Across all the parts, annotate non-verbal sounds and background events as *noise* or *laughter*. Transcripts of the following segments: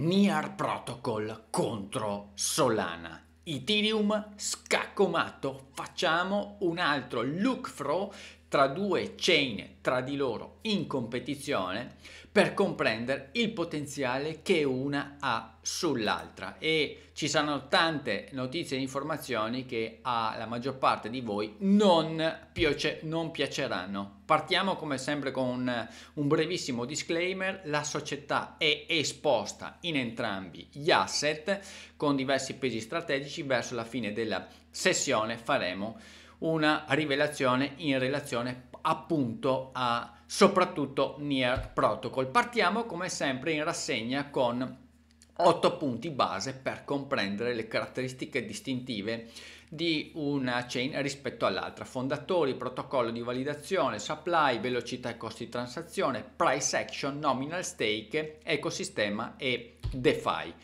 Niar Protocol contro Solana. Ethereum scacco matto, facciamo un altro look through tra due chain tra di loro in competizione per comprendere il potenziale che una ha sull'altra e ci saranno tante notizie e informazioni che alla maggior parte di voi non, piace, non piaceranno. Partiamo come sempre con un, un brevissimo disclaimer, la società è esposta in entrambi gli asset con diversi pesi strategici, verso la fine della sessione faremo una rivelazione in relazione appunto a soprattutto Near Protocol. Partiamo come sempre in rassegna con 8 punti base per comprendere le caratteristiche distintive di una chain rispetto all'altra. Fondatori, protocollo di validazione, supply, velocità e costi di transazione, price action, nominal stake, ecosistema e DeFi.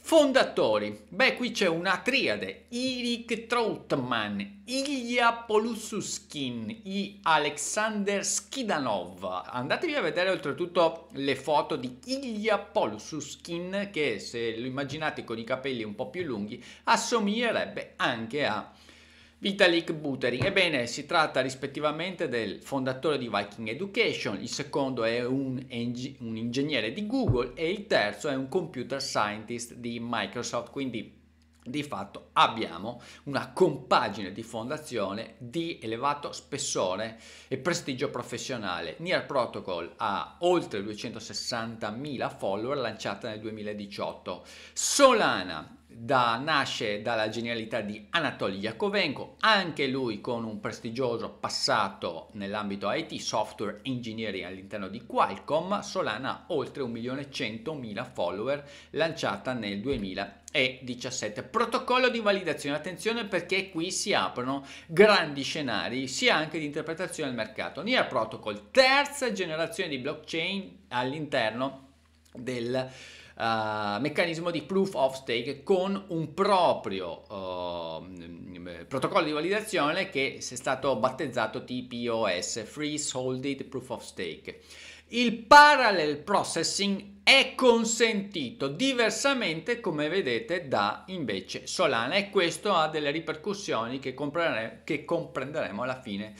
Fondatori. Beh, qui c'è una triade. Eric Troutman, Ilya Polususkin e Alexander Skidanov. Andatevi a vedere oltretutto le foto di Ilya Polususkin che se lo immaginate con i capelli un po' più lunghi assomiglierebbe anche a Vitalik Buterin. Ebbene, si tratta rispettivamente del fondatore di Viking Education, il secondo è un, eng- un ingegnere di Google e il terzo è un computer scientist di Microsoft, quindi di fatto abbiamo una compagine di fondazione di elevato spessore e prestigio professionale. Near Protocol ha oltre 260.000 follower lanciata nel 2018. Solana da, nasce dalla genialità di Anatoly Yakovenko, anche lui con un prestigioso passato nell'ambito IT, software engineering all'interno di Qualcomm, Solana ha oltre 1.100.000 follower lanciata nel 2017. protocollo di validazione attenzione perché qui si aprono grandi scenari sia anche di interpretazione del mercato NIR protocol terza generazione di blockchain all'interno del uh, meccanismo di proof of stake con un proprio uh, protocollo di validazione che è stato battezzato TPOS, Free Freezeholded Proof of Stake. Il parallel processing è consentito diversamente come vedete da invece Solana e questo ha delle ripercussioni che comprenderemo alla fine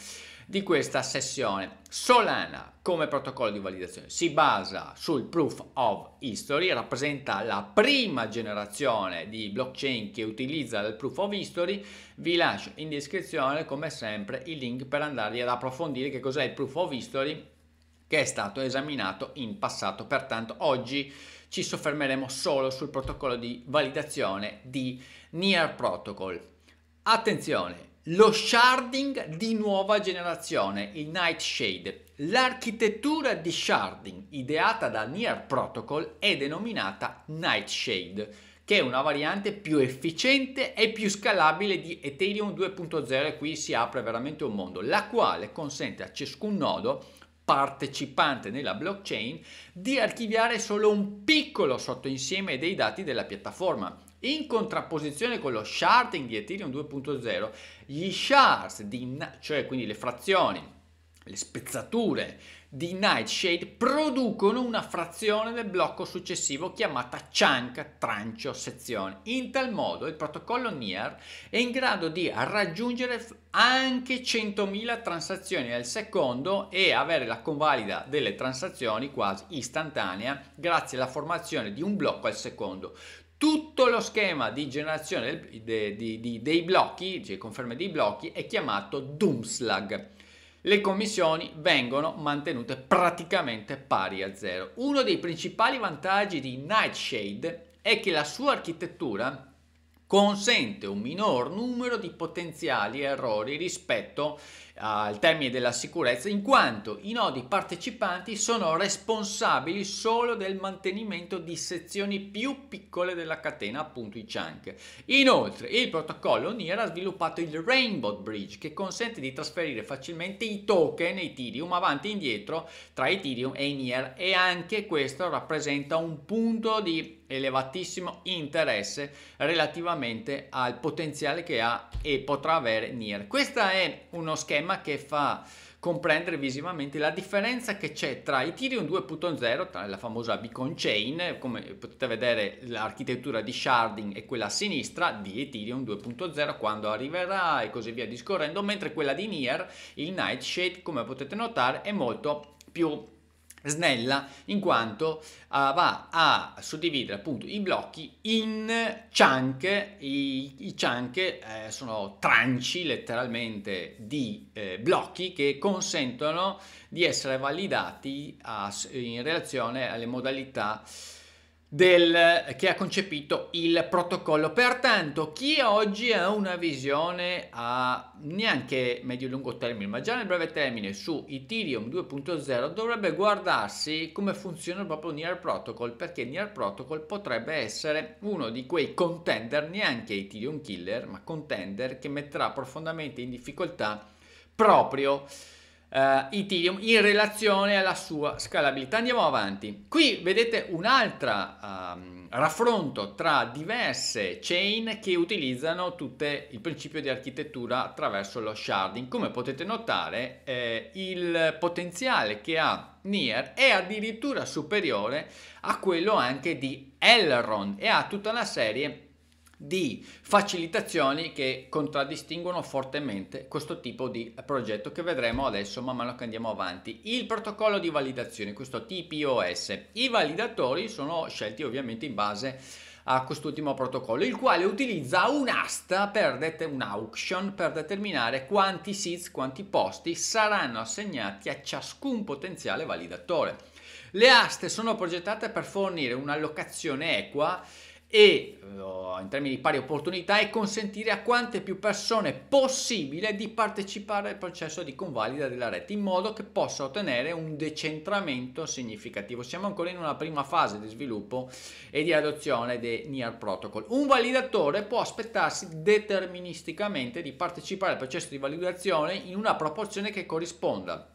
di questa sessione. Solana come protocollo di validazione si basa sul Proof of History, rappresenta la prima generazione di blockchain che utilizza il Proof of History. Vi lascio in descrizione come sempre il link per andare ad approfondire che cos'è il Proof of History che è stato esaminato in passato, pertanto oggi ci soffermeremo solo sul protocollo di validazione di Near Protocol. Attenzione, lo sharding di nuova generazione, il Nightshade. L'architettura di sharding ideata da Near Protocol è denominata Nightshade, che è una variante più efficiente e più scalabile di Ethereum 2.0 e qui si apre veramente un mondo, la quale consente a ciascun nodo partecipante nella blockchain di archiviare solo un piccolo sottoinsieme dei dati della piattaforma. In contrapposizione con lo sharding di Ethereum 2.0, gli shards, di, cioè quindi le frazioni, le spezzature di Nightshade producono una frazione del blocco successivo chiamata chunk, trancio, sezione. In tal modo il protocollo NIR è in grado di raggiungere anche 100.000 transazioni al secondo e avere la convalida delle transazioni quasi istantanea grazie alla formazione di un blocco al secondo tutto lo schema di generazione dei blocchi, cioè conferme dei blocchi, è chiamato Doomslag le commissioni vengono mantenute praticamente pari a zero. Uno dei principali vantaggi di Nightshade è che la sua architettura consente un minor numero di potenziali errori rispetto a al termine della sicurezza in quanto i nodi partecipanti sono responsabili solo del mantenimento di sezioni più piccole della catena, appunto i chunk. Inoltre il protocollo NIR ha sviluppato il Rainbow Bridge che consente di trasferire facilmente i token Ethereum avanti e indietro tra Ethereum e NIR e anche questo rappresenta un punto di elevatissimo interesse relativamente al potenziale che ha e potrà avere NIR. Questo è uno schema tema che fa comprendere visivamente la differenza che c'è tra Ethereum 2.0, tra la famosa beacon chain, come potete vedere l'architettura di sharding e quella a sinistra di Ethereum 2.0 quando arriverà e così via discorrendo, mentre quella di Nier, il Nightshade, come potete notare, è molto più snella in quanto uh, va a suddividere appunto i blocchi in chunk, i, i chunk eh, sono tranci letteralmente di eh, blocchi che consentono di essere validati a, in relazione alle modalità del, che ha concepito il protocollo. Pertanto, chi oggi ha una visione a neanche medio-lungo termine, ma già nel breve termine su Ethereum 2.0, dovrebbe guardarsi come funziona proprio Near Protocol, perché Near Protocol potrebbe essere uno di quei contender, neanche Ethereum killer, ma contender che metterà profondamente in difficoltà proprio uh, Ethereum in relazione alla sua scalabilità. Andiamo avanti. Qui vedete un altro um, ehm, raffronto tra diverse chain che utilizzano tutte il principio di architettura attraverso lo sharding. Come potete notare, eh, il potenziale che ha Nier è addirittura superiore a quello anche di Elrond e ha tutta una serie di di facilitazioni che contraddistinguono fortemente questo tipo di progetto che vedremo adesso man mano che andiamo avanti. Il protocollo di validazione, questo TPOS, i validatori sono scelti ovviamente in base a quest'ultimo protocollo, il quale utilizza un'asta per det- un auction per determinare quanti seats, quanti posti saranno assegnati a ciascun potenziale validatore. Le aste sono progettate per fornire un'allocazione equa e eh, in termini di pari opportunità e consentire a quante più persone possibile di partecipare al processo di convalida della rete in modo che possa ottenere un decentramento significativo. Siamo ancora in una prima fase di sviluppo e di adozione dei NIR Protocol. Un validatore può aspettarsi deterministicamente di partecipare al processo di validazione in una proporzione che corrisponda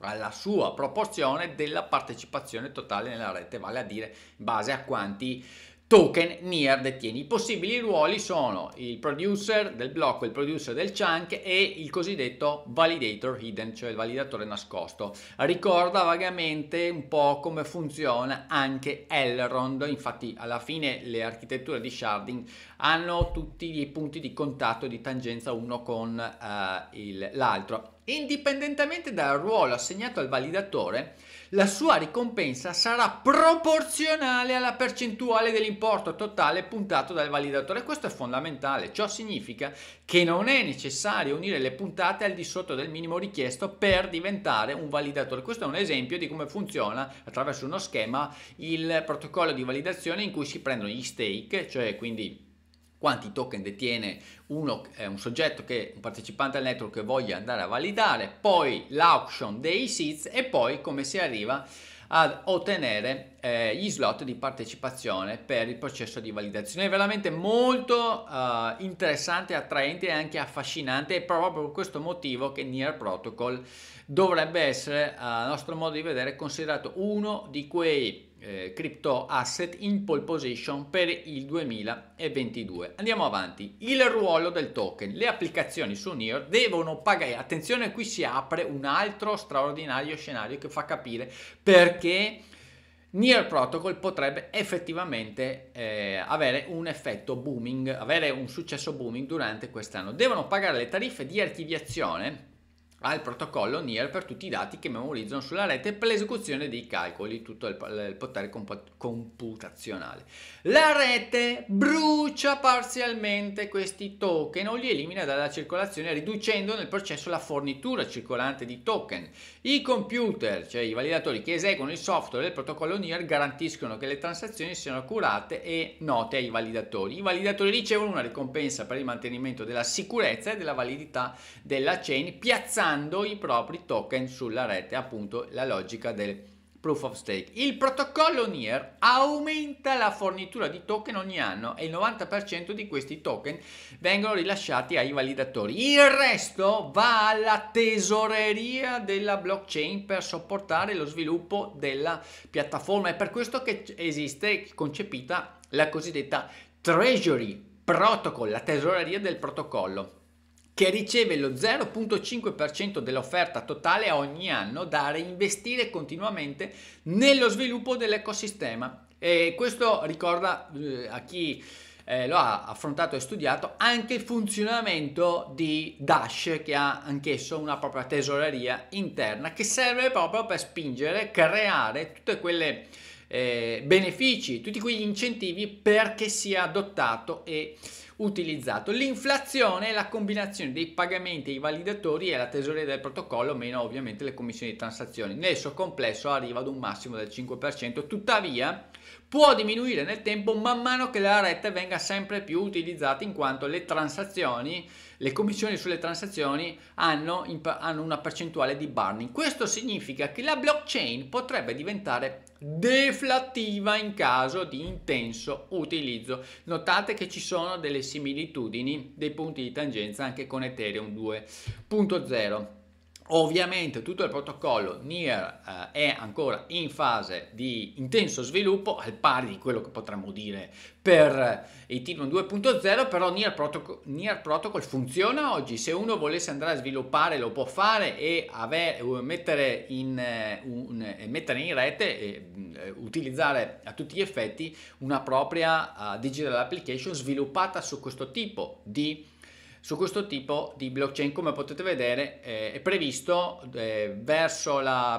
alla sua proporzione della partecipazione totale nella rete, vale a dire in base a quanti token NIR detiene. I possibili ruoli sono il producer del blocco, il producer del chunk e il cosiddetto validator hidden, cioè il validatore nascosto. Ricorda vagamente un po' come funziona anche Elrond, infatti alla fine le architetture di sharding hanno tutti i punti di contatto e di tangenza uno con uh, l'altro. Indipendentemente dal ruolo assegnato al validatore, la sua ricompensa sarà proporzionale alla percentuale dell'importo totale puntato dal validatore. Questo è fondamentale, ciò significa che non è necessario unire le puntate al di sotto del minimo richiesto per diventare un validatore. Questo è un esempio di come funziona attraverso uno schema il protocollo di validazione in cui si prendono gli stake, cioè quindi quanti token detiene uno, eh, un soggetto che un partecipante al network che voglia andare a validare, poi l'auction dei seats e poi come si arriva ad ottenere eh, gli slot di partecipazione per il processo di validazione. È veramente molto eh, interessante, attraente e anche affascinante. È proprio per questo motivo che Near Protocol dovrebbe essere, a nostro modo di vedere, considerato uno di quei eh, crypto asset in pole position per il 2022. Andiamo avanti. Il ruolo del token. Le applicazioni su NIR devono pagare. Attenzione, qui si apre un altro straordinario scenario che fa capire perché Near Protocol potrebbe effettivamente eh, avere un effetto booming, avere un successo booming durante quest'anno. Devono pagare le tariffe di archiviazione al protocollo NIR per tutti i dati che memorizzano sulla rete per l'esecuzione dei calcoli, tutto il, il potere computazionale. La rete brucia parzialmente questi token o li elimina dalla circolazione riducendo nel processo la fornitura circolante di token. I computer, cioè i validatori che eseguono il software del protocollo NIR garantiscono che le transazioni siano accurate e note ai validatori. I validatori ricevono una ricompensa per il mantenimento della sicurezza e della validità della chain piazzando dando i propri token sulla rete, appunto la logica del proof of stake. Il protocollo NIR aumenta la fornitura di token ogni anno e il 90% di questi token vengono rilasciati ai validatori. Il resto va alla tesoreria della blockchain per sopportare lo sviluppo della piattaforma. È per questo che esiste concepita la cosiddetta Treasury Protocol, la tesoreria del protocollo che riceve lo 0.5% dell'offerta totale ogni anno da reinvestire continuamente nello sviluppo dell'ecosistema. E questo ricorda eh, a chi eh, lo ha affrontato e studiato anche il funzionamento di Dash che ha anch'esso una propria tesoreria interna che serve proprio per spingere, creare tutte quelle eh, benefici, tutti quegli incentivi perché sia adottato e utilizzato. L'inflazione è la combinazione dei pagamenti ai validatori e la tesoreria del protocollo, meno ovviamente le commissioni di transazione. Nel suo complesso arriva ad un massimo del 5%, tuttavia può diminuire nel tempo man mano che la rete venga sempre più utilizzata in quanto le transazioni, le commissioni sulle transazioni hanno, hanno una percentuale di burning. Questo significa che la blockchain potrebbe diventare deflattiva in caso di intenso utilizzo. Notate che ci sono delle similitudini dei punti di tangenza anche con Ethereum 2.0. Ovviamente tutto il protocollo NIR eh, è ancora in fase di intenso sviluppo, al pari di quello che potremmo dire per Ethereum eh, 2.0, però NIR Protocol, NIR Protocol, funziona oggi, se uno volesse andare a sviluppare lo può fare e avere, eh, mettere, in, eh, un, mettere, in, rete e mm, utilizzare a tutti gli effetti una propria uh, digital application sviluppata su questo tipo di su questo tipo di blockchain. Come potete vedere eh, è previsto eh,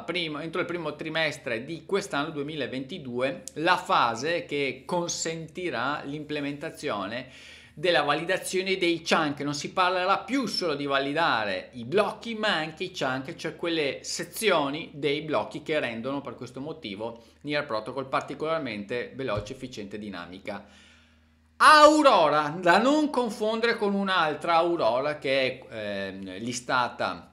prima, entro il primo trimestre di quest'anno 2022 la fase che consentirà l'implementazione della validazione dei chunk, non si parlerà più solo di validare i blocchi ma anche i chunk, cioè quelle sezioni dei blocchi che rendono per questo motivo Near Protocol particolarmente veloce, efficiente e dinamica. Aurora, da non confondere con un'altra Aurora che è eh, listata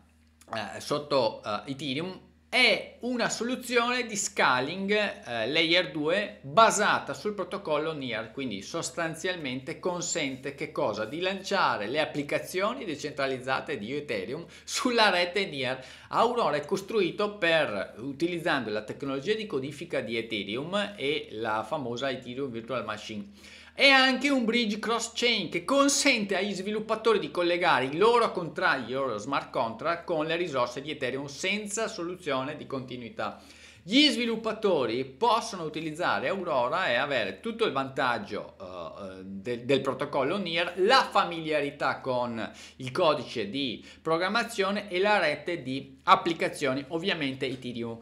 eh, sotto eh, Ethereum, è una soluzione di scaling eh, layer 2 basata sul protocollo NIR, quindi sostanzialmente consente che cosa? Di lanciare le applicazioni decentralizzate di Ethereum sulla rete NIR. Aurora è costruito per, utilizzando la tecnologia di codifica di Ethereum e la famosa Ethereum Virtual Machine e anche un bridge cross-chain che consente agli sviluppatori di collegare i loro contratti, i loro smart contract con le risorse di Ethereum senza soluzione di continuità. Gli sviluppatori possono utilizzare Aurora e avere tutto il vantaggio uh, del, del protocollo NIR, la familiarità con il codice di programmazione e la rete di applicazioni, ovviamente Ethereum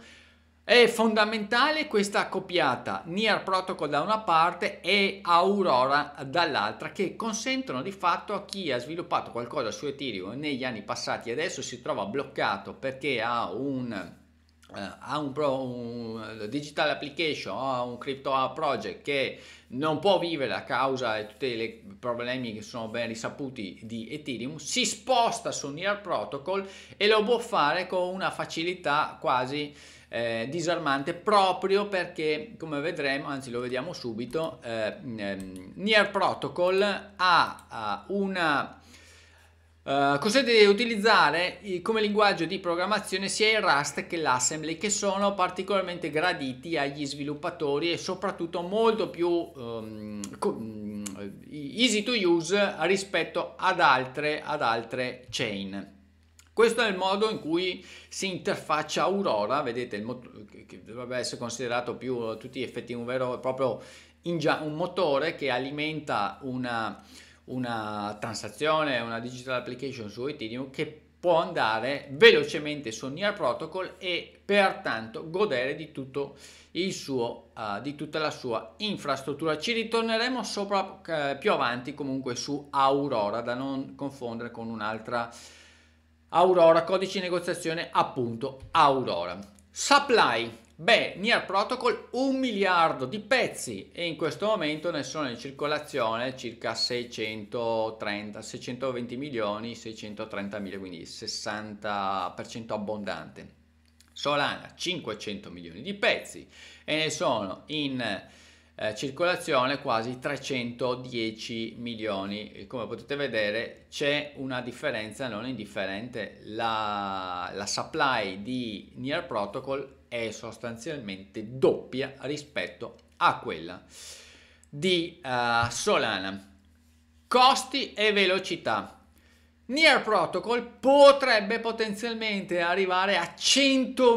è fondamentale questa copiata Near Protocol da una parte e Aurora dall'altra che consentono di fatto a chi ha sviluppato qualcosa su Ethereum negli anni passati e adesso si trova bloccato perché ha un eh, ha un, pro, un, digital application, ha un crypto project che non può vivere a causa di tutti i problemi che sono ben risaputi di Ethereum, si sposta su Near Protocol e lo può fare con una facilità quasi eh, disarmante proprio perché, come vedremo, anzi lo vediamo subito, eh, ehm, Near Protocol ha, ha una... Uh, eh, consente di utilizzare come linguaggio di programmazione sia il Rust che l'Assembly che sono particolarmente graditi agli sviluppatori e soprattutto molto più um, easy to use rispetto ad altre, ad altre chain. Questo è il modo in cui si interfaccia Aurora, vedete, mot- che dovrebbe essere considerato più a tutti gli effetti un vero e proprio ingia- un motore che alimenta una, una transazione, una digital application su Ethereum che può andare velocemente su Near Protocol e pertanto godere di, suo, uh, di tutta la sua infrastruttura. Ci ritorneremo sopra uh, più avanti comunque su Aurora da non confondere con un'altra Aurora, codice di negoziazione appunto Aurora. Supply, beh, Near Protocol un miliardo di pezzi e in questo momento ne sono in circolazione circa 630, 620 milioni, 630 mila, quindi 60% abbondante. Solana 500 milioni di pezzi e ne sono in eh, circolazione quasi 310 milioni. e Come potete vedere c'è una differenza non indifferente, la, la supply di Near Protocol è sostanzialmente doppia rispetto a quella di uh, Solana. Costi e velocità. Near Protocol potrebbe potenzialmente arrivare a 100.000 uh,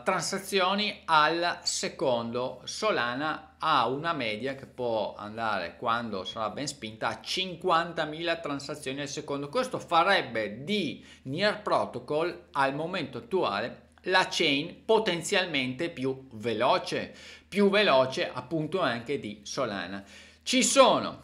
eh, transazioni al secondo. Solana ha una media che può andare, quando sarà ben spinta, a 50.000 transazioni al secondo. Questo farebbe di Near Protocol al momento attuale la chain potenzialmente più veloce, più veloce appunto anche di Solana. Ci sono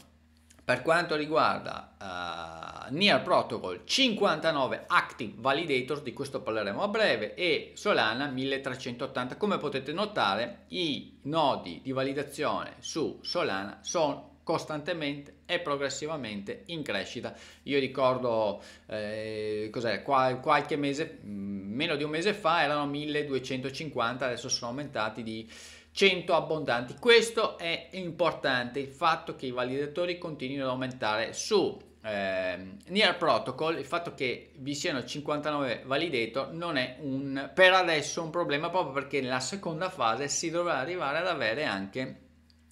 per quanto riguarda uh, eh, Near Protocol, 59 Active Validator, di questo parleremo a breve, e Solana 1380. Come potete notare, i nodi di validazione su Solana sono costantemente e progressivamente in crescita. Io ricordo eh, Qual qualche mese, mm, meno di un mese fa erano 1250, adesso sono aumentati di 100 abbondanti. Questo è importante, il fatto che i validatori continuino ad aumentare su eh, Near Protocol, il fatto che vi siano 59 validator non è un, per adesso un problema proprio perché nella seconda fase si dovrà arrivare ad avere anche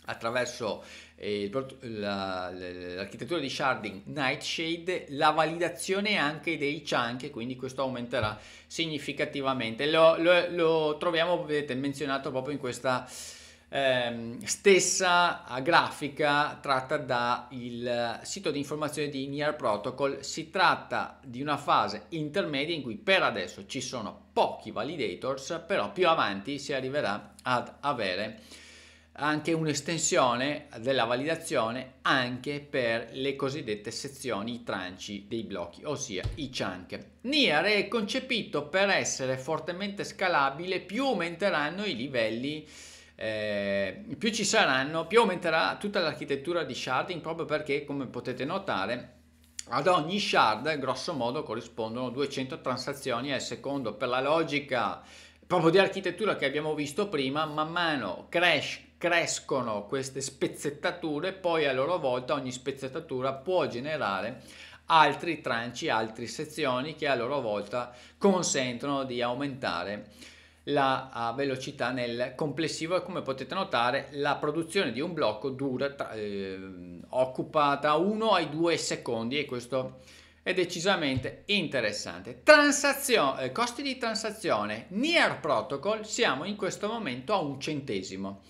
attraverso l'architettura di sharding Nightshade, la validazione anche dei chunk, e quindi questo aumenterà significativamente. Lo, lo, lo troviamo, vedete, menzionato proprio in questa ehm, stessa grafica tratta dal sito di informazione di Near Protocol. Si tratta di una fase intermedia in cui per adesso ci sono pochi validators, però più avanti si arriverà ad avere anche un'estensione della validazione anche per le cosiddette sezioni, i tranci dei blocchi, ossia i chunk. NIR è concepito per essere fortemente scalabile, più aumenteranno i livelli, eh, più ci saranno, più aumenterà tutta l'architettura di sharding, proprio perché, come potete notare, ad ogni shard, grosso modo, corrispondono 200 transazioni al secondo per la logica proprio di architettura che abbiamo visto prima, man mano crash crescono queste spezzettature, poi a loro volta ogni spezzettatura può generare altri tranci, altre sezioni che a loro volta consentono di aumentare la velocità nel complessivo e come potete notare la produzione di un blocco dura tra, eh, occupa da 1 ai 2 secondi e questo è decisamente interessante. Eh, costi di transazione Near Protocol siamo in questo momento a un centesimo.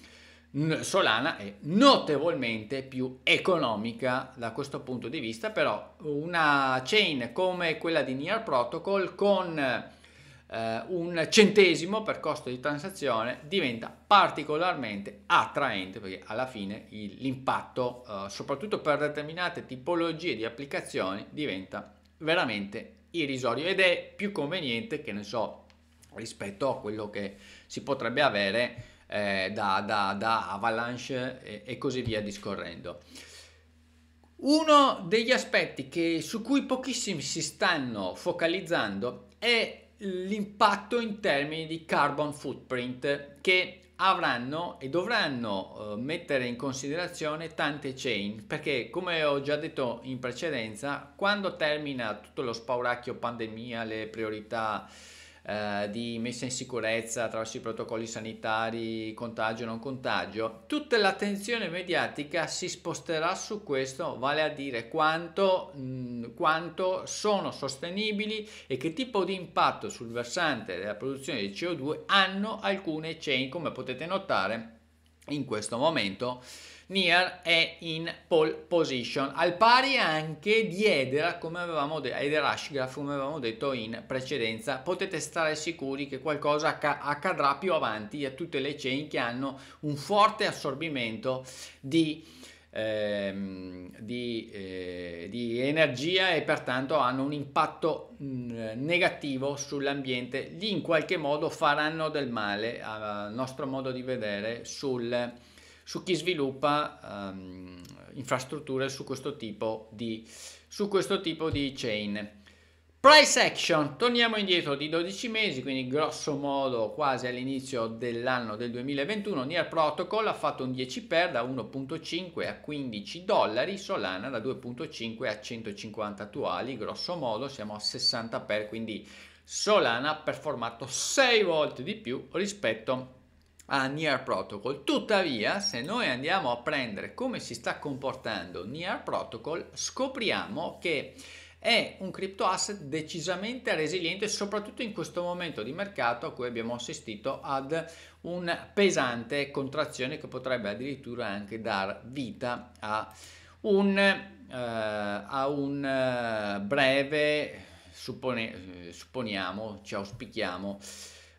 Solana è notevolmente più economica da questo punto di vista, però una chain come quella di Near Protocol con eh, un centesimo per costo di transazione diventa particolarmente attraente perché alla fine il, l'impatto, eh, soprattutto per determinate tipologie di applicazioni, diventa veramente irrisorio ed è più conveniente che ne so rispetto a quello che si potrebbe avere eh, da, da, da, Avalanche e, e, così via discorrendo. Uno degli aspetti che, su cui pochissimi si stanno focalizzando è l'impatto in termini di carbon footprint che avranno e dovranno eh, mettere in considerazione tante chain perché come ho già detto in precedenza quando termina tutto lo spauracchio pandemia le priorità eh, di messa in sicurezza attraverso i protocolli sanitari, contagio non contagio, tutta l'attenzione mediatica si sposterà su questo, vale a dire quanto, mh, mm, quanto sono sostenibili e che tipo di impatto sul versante della produzione di CO2 hanno alcune chain, come potete notare in questo momento Near è in pole position, al pari anche di Edera, come avevamo de- Eder Ashgraf, come avevamo detto in precedenza. Potete stare sicuri che qualcosa acc- accadrà più avanti a tutte le chain che hanno un forte assorbimento di... Ehm, di, eh, di, energia e pertanto hanno un impatto mh, mm, negativo sull'ambiente, lì in qualche modo faranno del male, a nostro modo di vedere, sul, su chi sviluppa um, infrastrutture su questo, di, su questo tipo di chain. Price action, torniamo indietro di 12 mesi, quindi grosso modo quasi all'inizio dell'anno del 2021, Near Protocol ha fatto un 10 per da 1.5 a 15 dollari, Solana da 2.5 a 150 attuali, grosso modo siamo a 60 per quindi Solana ha performato 6 volte di più rispetto a a Near Protocol. Tuttavia, se noi andiamo a prendere come si sta comportando Near Protocol, scopriamo che è un crypto asset decisamente resiliente soprattutto in questo momento di mercato a cui abbiamo assistito ad una pesante contrazione che potrebbe addirittura anche dar vita a un, eh, a un eh, breve suppone, eh, supponiamo ci auspichiamo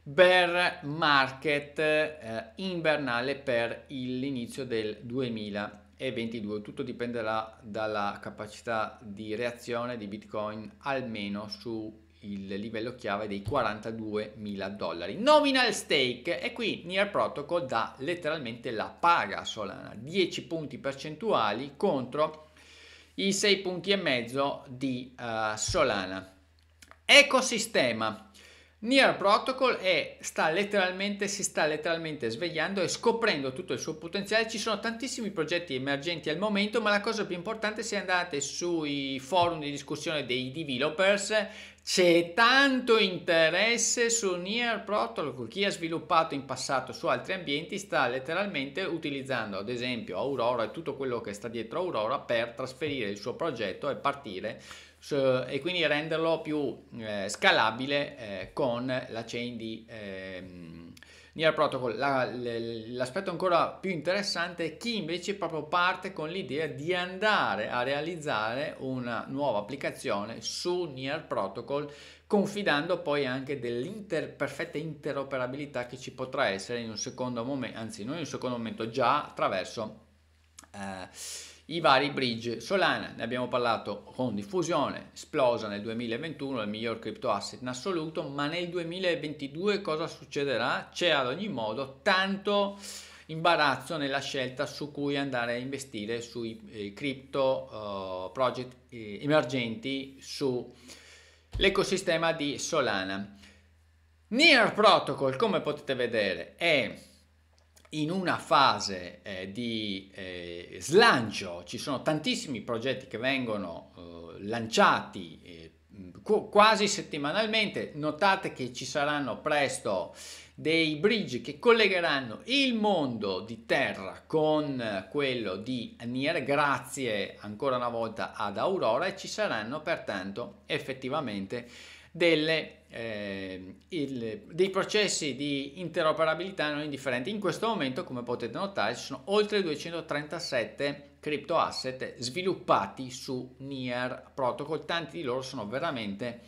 bear market eh, invernale per l'inizio del 2022. Tutto dipenderà dalla capacità di reazione di Bitcoin almeno su il livello chiave dei 42.000 dollari. Nominal stake e qui Near Protocol dà letteralmente la paga Solana, 10 punti percentuali contro i 6 punti e mezzo di uh, Solana. Ecosistema Near Protocol è, sta si sta letteralmente svegliando e scoprendo tutto il suo potenziale. Ci sono tantissimi progetti emergenti al momento, ma la cosa più importante se andate sui forum di discussione dei developers c'è tanto interesse su Near Protocol. Chi ha sviluppato in passato su altri ambienti sta letteralmente utilizzando ad esempio Aurora e tutto quello che sta dietro Aurora per trasferire il suo progetto e partire e quindi renderlo più eh, scalabile eh, con la chain di ehm, Near Protocol. La, l'aspetto ancora più interessante è chi invece proprio parte con l'idea di andare a realizzare una nuova applicazione su Near Protocol confidando poi anche dell'interperfetta interoperabilità che ci potrà essere in un secondo momento, anzi non in un secondo momento, già attraverso eh, i vari bridge Solana, ne abbiamo parlato con diffusione, esplosa nel 2021, il miglior crypto asset in assoluto, ma nel 2022 cosa succederà? C'è ad ogni modo tanto imbarazzo nella scelta su cui andare a investire sui eh, crypto uh, project eh, emergenti sull'ecosistema di Solana. Near Protocol, come potete vedere, è in una fase eh, di eh, slancio, ci sono tantissimi progetti che vengono eh, lanciati eh, quasi settimanalmente, notate che ci saranno presto dei bridge che collegheranno il mondo di terra con eh, quello di Nier, grazie ancora una volta ad Aurora e ci saranno pertanto effettivamente delle, eh, il, dei processi di interoperabilità non indifferenti. In questo momento, come potete notare, ci sono oltre 237 crypto asset sviluppati su Near Protocol, tanti di loro sono veramente...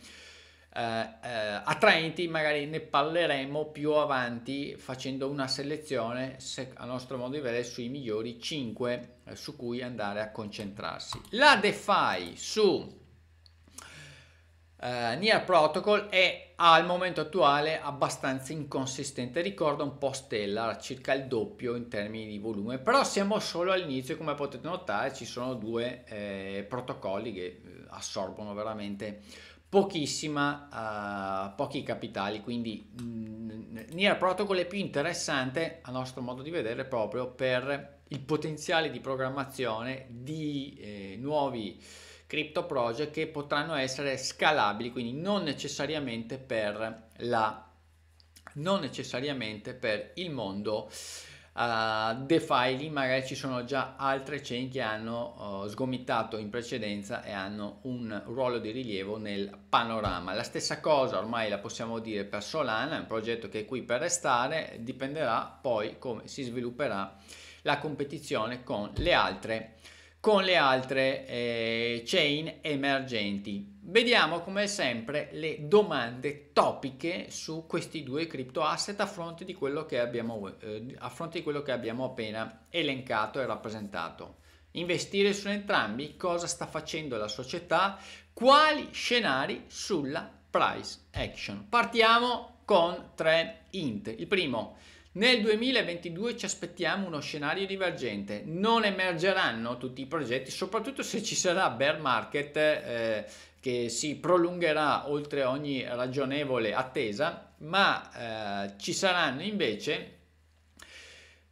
Uh, uh, attraenti, magari ne parleremo più avanti facendo una selezione, se, a nostro modo di vedere, sui migliori 5 eh, su cui andare a concentrarsi. La DeFi su eh, Near Protocol è al momento attuale abbastanza inconsistente, ricorda un po' Stellar, circa il doppio in termini di volume, però siamo solo all'inizio, come potete notare ci sono due eh, protocolli che eh, assorbono veramente pochissima, uh, pochi capitali, quindi mh, mm, Near Protocol è più interessante a nostro modo di vedere proprio per il potenziale di programmazione di eh, nuovi crypto project che potranno essere scalabili, quindi non necessariamente per, la, non necessariamente per il mondo uh, eh, DeFi, lì magari ci sono già altre chain che hanno uh, sgomitato in precedenza e hanno un ruolo di rilievo nel panorama. La stessa cosa ormai la possiamo dire per Solana, è un progetto che è qui per restare, dipenderà poi come si svilupperà la competizione con le altre con le altre eh, chain emergenti. Vediamo come sempre le domande topiche su questi due crypto asset a fronte di quello che abbiamo, eh, a fronte di quello che abbiamo appena elencato e rappresentato. Investire su entrambi, cosa sta facendo la società, quali scenari sulla price action. Partiamo con tre int. Il primo, nel 2022 ci aspettiamo uno scenario divergente, non emergeranno tutti i progetti, soprattutto se ci sarà bear market eh, che si prolungherà oltre ogni ragionevole attesa, ma eh, ci saranno invece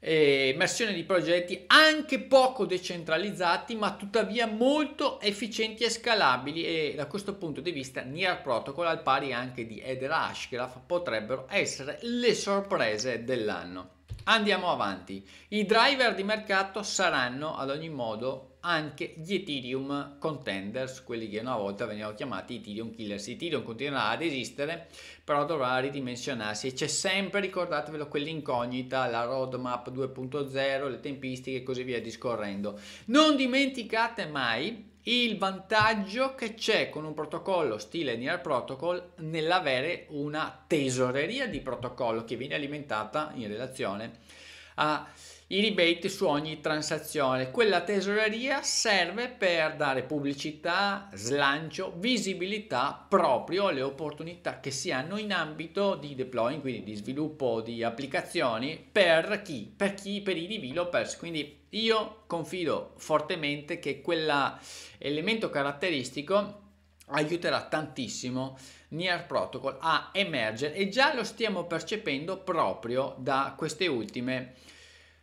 immersione di progetti anche poco decentralizzati ma tuttavia molto efficienti e scalabili e da questo punto di vista Near Protocol al pari anche di Ether Ashgraph potrebbero essere le sorprese dell'anno. Andiamo avanti, i driver di mercato saranno ad ogni modo anche gli Ethereum contenders, quelli che una volta venivano chiamati Ethereum killers. Ethereum continuerà ad esistere, però dovrà ridimensionarsi e c'è sempre, ricordatevelo, quell'incognita, la roadmap 2.0, le tempistiche e così via discorrendo. Non dimenticate mai il vantaggio che c'è con un protocollo stile Near Protocol nell'avere una tesoreria di protocollo che viene alimentata in relazione a i rebate su ogni transazione. Quella tesoreria serve per dare pubblicità, slancio, visibilità proprio alle opportunità che si hanno in ambito di deploying, quindi di sviluppo di applicazioni per chi? Per chi? Per i developers. Quindi io confido fortemente che quell'elemento caratteristico aiuterà tantissimo Near Protocol a emergere e già lo stiamo percependo proprio da queste ultime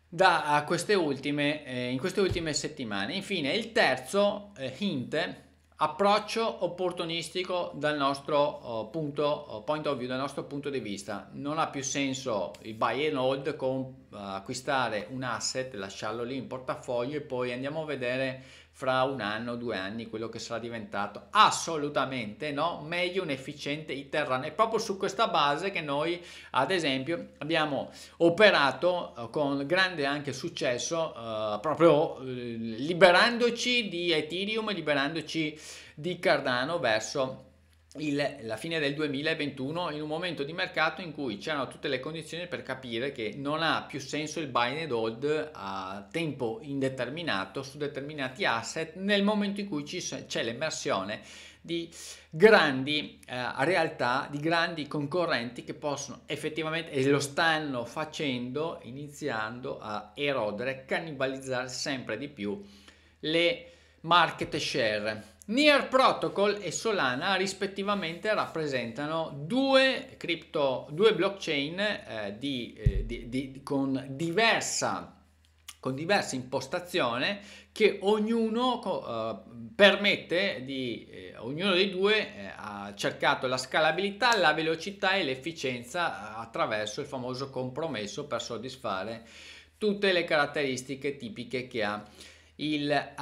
da queste ultime, eh, in queste ultime settimane. Infine, il terzo eh, hint, approccio opportunistico dal nostro oh, punto, oh, point of view, dal nostro punto di vista. Non ha più senso il buy and hold con uh, acquistare un asset, lasciarlo lì in portafoglio e poi andiamo a vedere fra un anno, due anni, quello che sarà diventato. Assolutamente no, meglio un efficiente Iterran. È proprio su questa base che noi, ad esempio, abbiamo operato eh, con grande anche successo, eh, proprio eh, liberandoci di Ethereum, liberandoci di Cardano verso il, la fine del 2021 in un momento di mercato in cui c'erano tutte le condizioni per capire che non ha più senso il buy and hold a tempo indeterminato su determinati asset nel momento in cui ci, c'è l'emersione di grandi eh, realtà, di grandi concorrenti che possono effettivamente, e lo stanno facendo, iniziando a erodere, cannibalizzare sempre di più le market share Near Protocol e Solana rispettivamente rappresentano due, crypto, due blockchain eh, di, eh, di, di, con, diversa, con diversa impostazione che ognuno eh, permette di eh, ognuno dei due eh, ha cercato la scalabilità, la velocità e l'efficienza attraverso il famoso compromesso per soddisfare tutte le caratteristiche tipiche che ha il,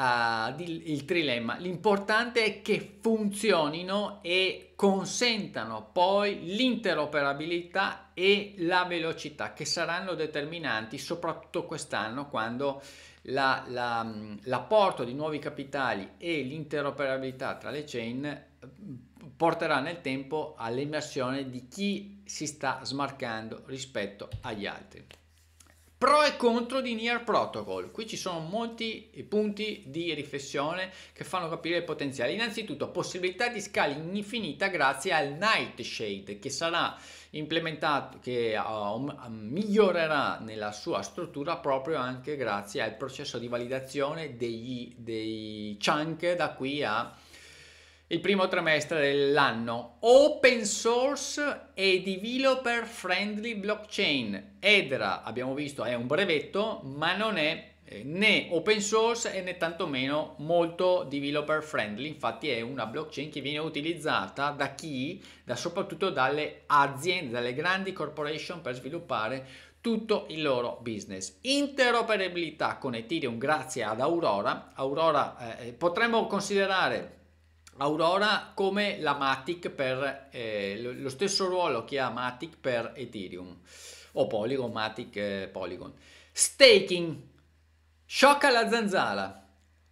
uh, il trilemma. L'importante è che funzionino e consentano poi l'interoperabilità e la velocità che saranno determinanti soprattutto quest'anno quando la, la, l'apporto di nuovi capitali e l'interoperabilità tra le chain mm, porterà nel tempo all'immersione di chi si sta smarcando rispetto agli altri. Pro e contro di Near Protocol. Qui ci sono molti punti di riflessione che fanno capire il potenziale. Innanzitutto, possibilità di scala infinita grazie al Nightshade che sarà implementato, che uh, um, um, migliorerà nella sua struttura proprio anche grazie al processo di validazione degli, dei chunk da qui a il primo trimestre dell'anno. Open source e developer friendly blockchain. EDRA, abbiamo visto, è un brevetto, ma non è eh, né open source né tantomeno molto developer friendly infatti è una blockchain che viene utilizzata da chi da soprattutto dalle aziende dalle grandi corporation per sviluppare tutto il loro business interoperabilità con Ethereum grazie ad Aurora Aurora eh, eh potremmo considerare Aurora come la Matic per eh, lo stesso ruolo che ha Matic per Ethereum o Polygon, Matic eh, Polygon. Staking, sciocca la zanzara.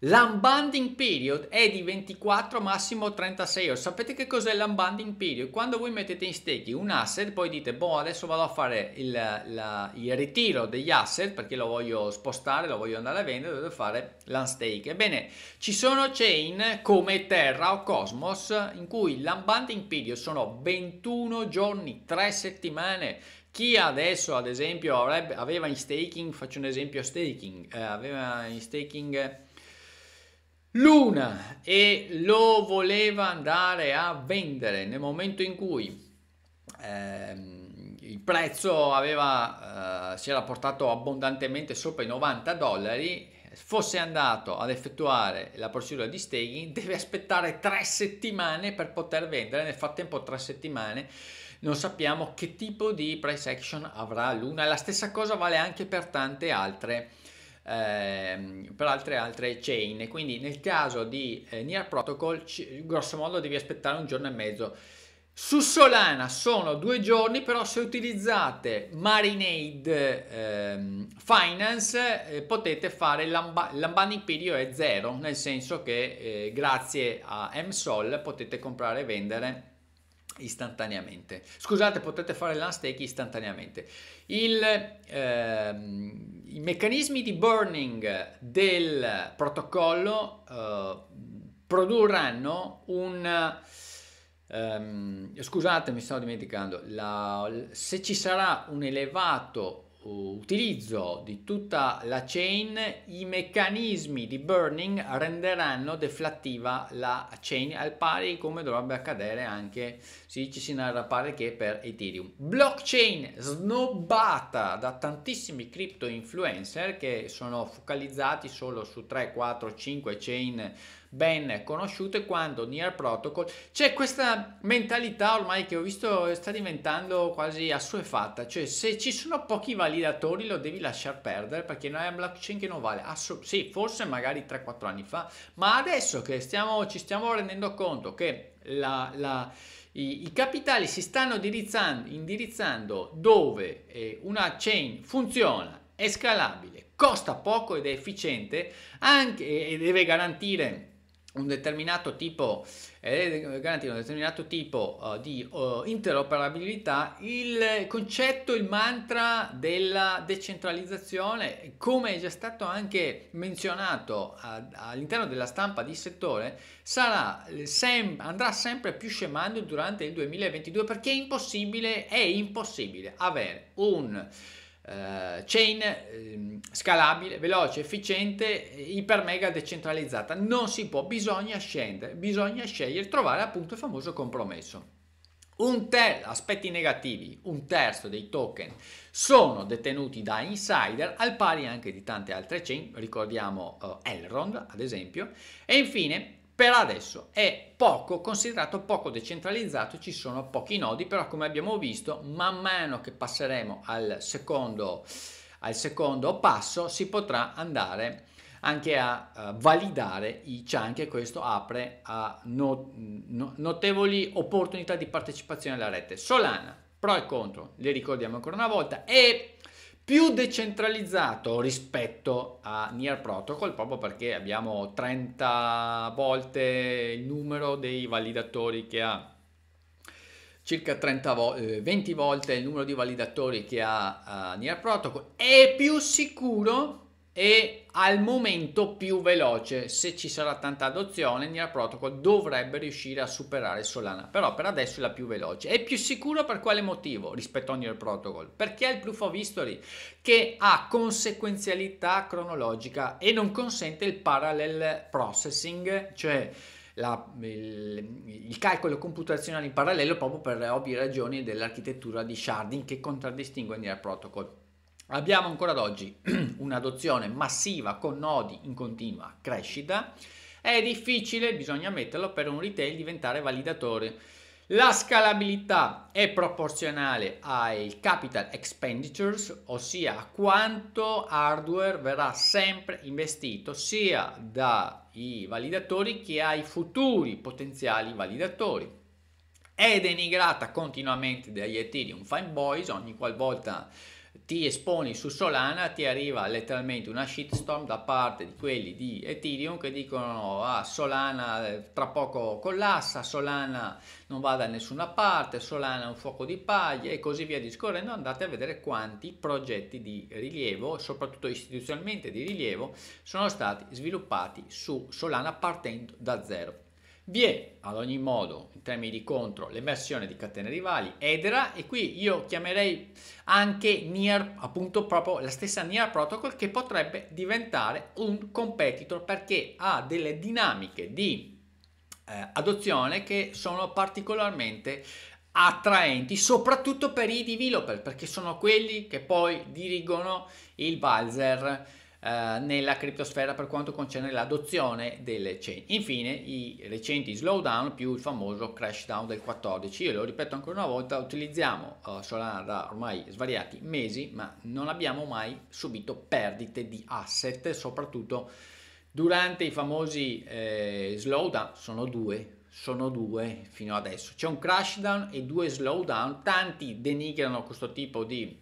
L'unbundling period è di 24 massimo 36 ore. Sapete che cos'è l'unbundling period? Quando voi mettete in stake un asset, poi dite, boh, adesso vado a fare il, la, il ritiro degli asset perché lo voglio spostare, lo voglio andare a vendere, devo fare l'unstake. Ebbene, ci sono chain come Terra o Cosmos in cui l'unbundling period sono 21 giorni, 3 settimane. Chi adesso, ad esempio, avrebbe, aveva in staking, faccio un esempio staking, eh, aveva in staking Luna e lo voleva andare a vendere nel momento in cui ehm, il prezzo aveva, eh, si era portato abbondantemente sopra i 90 dollari fosse andato ad effettuare la procedura di staking deve aspettare tre settimane per poter vendere nel frattempo tre settimane non sappiamo che tipo di price action avrà l'una la stessa cosa vale anche per tante altre Ehm, per altre altre chain. Quindi nel caso di eh, Near Protocol, c- grosso modo devi aspettare un giorno e mezzo. Su Solana sono due giorni, però se utilizzate Marinade ehm, Finance eh, potete fare l'amba- period è zero, nel senso che eh, grazie a MSOL potete comprare e vendere istantaneamente. Scusate, potete fare l'unstake istantaneamente. Il, ehm, I meccanismi di burning del protocollo eh, produrranno un... Ehm, scusate, mi stavo dimenticando, la, se ci sarà un elevato utilizzo di tutta la chain, i meccanismi di burning renderanno deflattiva la chain al pari come dovrebbe accadere anche se ci si narra pari che per Ethereum. Blockchain snobbata da tantissimi crypto influencer che sono focalizzati solo su 3, 4, 5 chain ben conosciute quando Near Protocol c'è questa mentalità ormai che ho visto sta diventando quasi assuefatta, cioè se ci sono pochi validatori lo devi lasciar perdere perché non è un blockchain che non vale, Assu- sì, forse magari 3-4 anni fa, ma adesso che stiamo, ci stiamo rendendo conto che la, la i, i, capitali si stanno indirizzando, indirizzando dove eh, una chain funziona, è scalabile, costa poco ed è efficiente anche, e deve garantire un determinato tipo, eh, garantire un determinato tipo uh, di uh, interoperabilità, il concetto, il mantra della decentralizzazione, come è già stato anche menzionato a, all'interno della stampa di settore, sarà eh, sem- andrà sempre più scemando durante il 2022 perché è impossibile, è impossibile avere un Uh, chain uh, scalabile, veloce, efficiente, iper mega decentralizzata. Non si può, bisogna scendere, bisogna scegliere, trovare appunto il famoso compromesso. Un terzo, aspetti negativi, un terzo dei token sono detenuti da insider, al pari anche di tante altre chain, ricordiamo uh, Elrond ad esempio, e infine per adesso è poco considerato poco decentralizzato, ci sono pochi nodi, però come abbiamo visto, man mano che passeremo al secondo, al secondo passo si potrà andare anche a eh, validare i chunk e questo apre a no, mm, no, notevoli opportunità di partecipazione alla rete. Solana, pro e contro, le ricordiamo ancora una volta e più decentralizzato rispetto a Near Protocol proprio perché abbiamo 30 volte il numero dei validatori che ha circa 30 vo- 20 eh, volte il numero di validatori che ha eh, Near Protocol è più sicuro e al momento più veloce se ci sarà tanta adozione Nira Protocol dovrebbe riuscire a superare Solana però per adesso è la più veloce è più sicuro per quale motivo rispetto a Nira Protocol perché è il proof of history che ha conseguenzialità cronologica e non consente il parallel processing cioè la, il, il, calcolo computazionale in parallelo proprio per ovvie ragioni dell'architettura di sharding che contraddistingue Nira Protocol Abbiamo ancora ad oggi *clears throat* un'adozione massiva con nodi in continua crescita. È difficile, bisogna ammetterlo, per un retail diventare validatore. La scalabilità è proporzionale ai capital expenditures, ossia a quanto hardware verrà sempre investito sia dai validatori che ai futuri potenziali validatori. È denigrata continuamente dagli Ethereum fanboys ogni qualvolta volta ti esponi su Solana, ti arriva letteralmente una shitstorm da parte di quelli di Ethereum che dicono ah, Solana eh, tra poco collassa, Solana non va da nessuna parte, Solana è un fuoco di paglia e così via discorrendo. Andate a vedere quanti progetti di rilievo, soprattutto istituzionalmente di rilievo, sono stati sviluppati su Solana partendo da zero. Vi è ad ogni modo, in termini di contro, l'emersione di catene rivali, Edera, e qui io chiamerei anche Near, appunto proprio la stessa Near Protocol che potrebbe diventare un competitor perché ha delle dinamiche di eh, adozione che sono particolarmente attraenti soprattutto per i developer perché sono quelli che poi dirigono il browser eh, nella criptosfera per quanto concerne l'adozione delle chain. Infine i recenti slowdown più il famoso crashdown del 14. Io lo ripeto ancora una volta, utilizziamo eh, Solana da ormai svariati mesi, ma non abbiamo mai subito perdite di asset, soprattutto durante i famosi eh, slowdown, sono due, sono due fino adesso. C'è un crashdown e due slowdown, tanti denigrano questo tipo di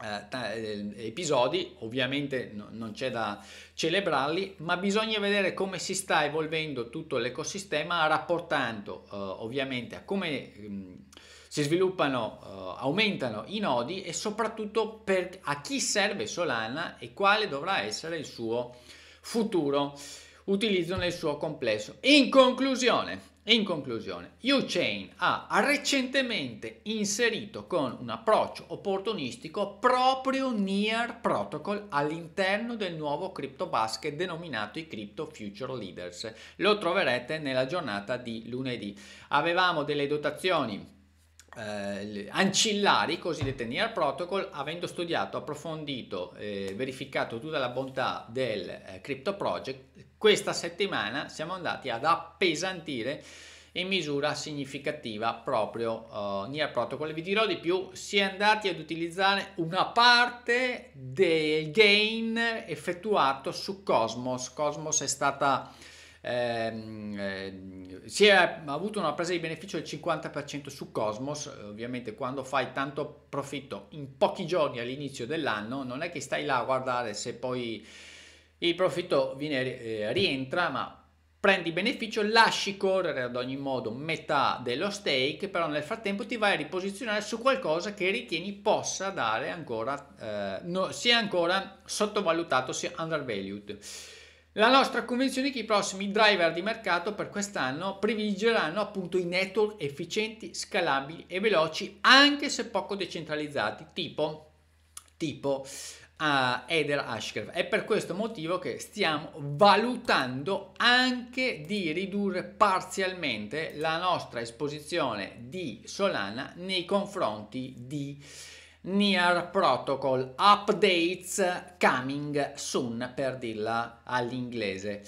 eh, eh, episodi, ovviamente non c'è da celebrarli, ma bisogna vedere come si sta evolvendo tutto l'ecosistema rapportando eh, ovviamente a come mh, mm, si sviluppano, eh, aumentano i nodi e soprattutto per, a chi serve Solana e quale dovrà essere il suo futuro utilizzo nel suo complesso. In conclusione, in conclusione, Uchain ha recentemente inserito con un approccio opportunistico proprio Near Protocol all'interno del nuovo crypto basket denominato i Crypto Future Leaders. Lo troverete nella giornata di lunedì. Avevamo delle dotazioni eh, ancillari, cosiddette near protocol, avendo studiato, approfondito e eh, verificato tutta la bontà del eh, crypto project, questa settimana siamo andati ad appesantire in misura significativa proprio uh, near protocol. Vi dirò di più, si è andati ad utilizzare una parte del gain effettuato su Cosmos. Cosmos è stata Ehm, eh, si è avuto una presa di beneficio del 50% su Cosmos, eh, ovviamente quando fai tanto profitto in pochi giorni all'inizio dell'anno non è che stai là a guardare se poi il profitto viene, eh, rientra, ma prendi beneficio, lasci correre ad ogni modo metà dello stake, però nel frattempo ti vai a riposizionare su qualcosa che ritieni possa dare ancora, eh, no, sia ancora sottovalutato, sia undervalued. La nostra convinzione è che i prossimi driver di mercato per quest'anno privilegeranno appunto i network efficienti, scalabili e veloci, anche se poco decentralizzati, tipo, tipo uh, eh, Ether Ashgrave. È per questo motivo che stiamo valutando anche di ridurre parzialmente la nostra esposizione di Solana nei confronti di Near Protocol Updates Coming Soon per dirla all'inglese.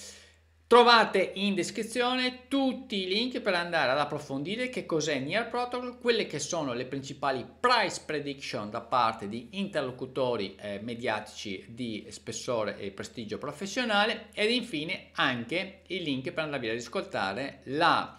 Trovate in descrizione tutti i link per andare ad approfondire che cos'è Near Protocol, quelle che sono le principali price prediction da parte di interlocutori eh, mediatici di spessore e prestigio professionale ed infine anche i link per andare ad ascoltare la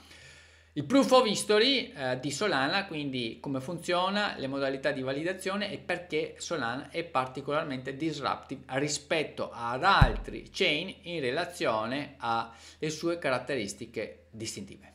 il proof of history eh, di Solana, quindi come funziona, le modalità di validazione e perché Solana è particolarmente disruptive rispetto ad altri chain in relazione alle sue caratteristiche distintive.